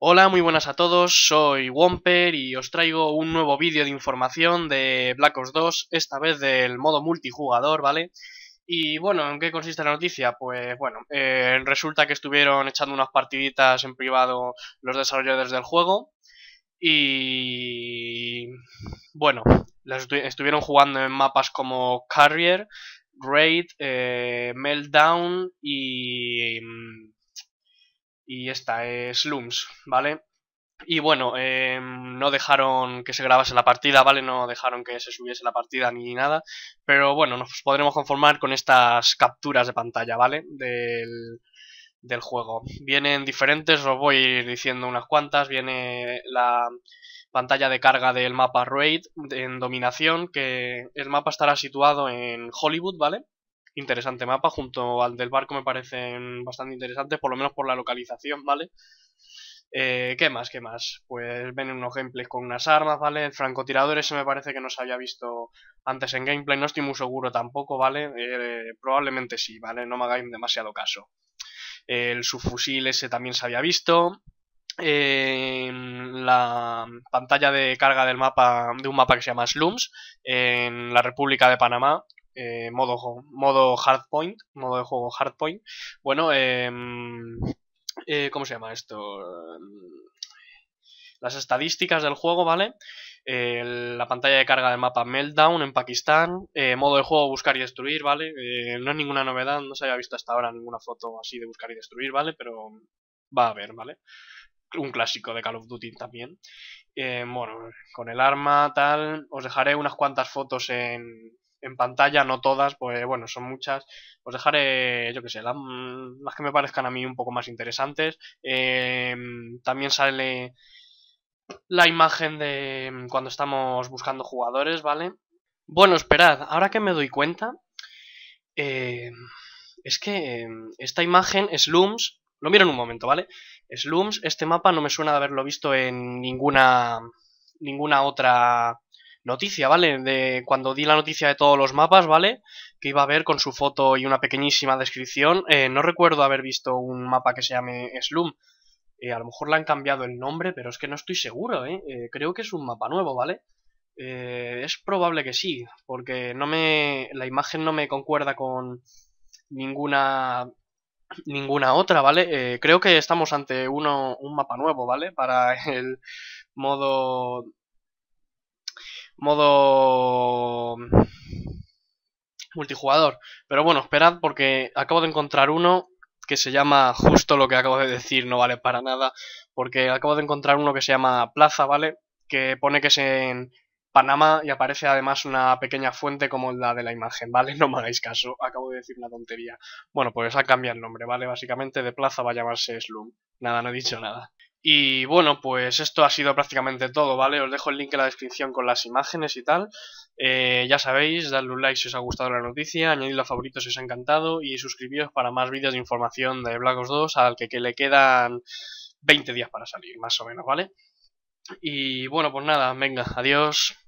Hola, muy buenas a todos, soy Womper y os traigo un nuevo vídeo de información de Black Ops 2, esta vez del modo multijugador, ¿vale? Y bueno, ¿en qué consiste la noticia? Pues bueno, eh, resulta que estuvieron echando unas partiditas en privado los desarrolladores del juego y bueno, estuvieron jugando en mapas como Carrier, Raid, eh, Meltdown y y esta es Looms, ¿vale? Y bueno, em, no dejaron que se grabase la partida, ¿vale? No dejaron que se subiese la partida ni nada. Pero bueno, nos podremos conformar con estas capturas de pantalla, ¿vale? Del, del juego. Vienen diferentes, os voy diciendo unas cuantas. Viene la pantalla de carga del mapa Raid en dominación, que el mapa estará situado en Hollywood, ¿vale? interesante mapa, junto al del barco me parecen bastante interesantes, por lo menos por la localización, ¿vale? Eh, ¿Qué más? ¿Qué más? Pues ven unos gameplays con unas armas, ¿vale? El francotirador ese me parece que no se había visto antes en gameplay, no estoy muy seguro tampoco, ¿vale? Eh, probablemente sí, ¿vale? No me hagáis demasiado caso. El subfusil ese también se había visto. Eh, la pantalla de carga del mapa de un mapa que se llama Slums en la República de Panamá eh, modo, modo hardpoint, modo de juego hardpoint, bueno, em, eh, ¿cómo se llama esto? Em, las estadísticas del juego, ¿vale? la pantalla de carga del mapa Meltdown en Pakistán, eh, modo de juego buscar y destruir, ¿vale? Eh, no es ninguna novedad, no se había visto hasta ahora ninguna foto así de buscar y destruir, ¿vale? Pero va a haber, ¿vale? un clásico de Call of Duty también. bueno, con el arma tal, os dejaré unas cuantas fotos en, en pantalla, no todas, pues bueno, son muchas. Os dejaré, yo que sé, mm, las, que me parezcan a mí un poco más interesantes. Em, también sale la imagen de mm, cuando estamos buscando jugadores, ¿vale? Bueno, esperad, ahora que me doy cuenta, em, es que em, esta imagen, Slooms, lo miro en un momento, ¿vale? Slooms, este mapa no me suena de haberlo visto en ninguna, ninguna otra noticia, ¿vale? De cuando di la noticia de todos los mapas, ¿vale? Que iba a ver con su foto y una pequeñísima descripción. Eh, no recuerdo haber visto un mapa que se llame Slum. Eh, a lo mejor le han cambiado el nombre, pero es que no estoy seguro, ¿eh? eh creo que es un mapa nuevo, ¿vale? es probable que sí, porque no me la imagen no me concuerda con ninguna ninguna otra, ¿vale? creo que estamos ante uno un mapa nuevo, ¿vale? Para el modo modo multijugador. Pero bueno, esperad porque acabo de encontrar uno que se llama justo lo que acabo de decir, no vale para nada, porque acabo de encontrar uno que se llama Plaza, ¿vale? Que pone que es en Panamá y aparece además una pequeña fuente como la de la imagen, ¿vale? No me hagáis caso, acabo de decir una tontería. Bueno, pues ha cambiado el nombre, ¿vale? Básicamente de Plaza va a llamarse Slum. Nada, no he dicho nada. Y bueno, pues esto ha sido prácticamente todo, ¿vale? Os dejo el link en la descripción con las imágenes y tal. Eh, ya sabéis, dadle un like si os ha gustado la noticia, añadidlo a favoritos si os ha encantado y suscribiros para más vídeos de información de Black Ops 2 al que, que le quedan 20 días para salir, más o menos, ¿vale? Y bueno, pues nada, venga, adiós.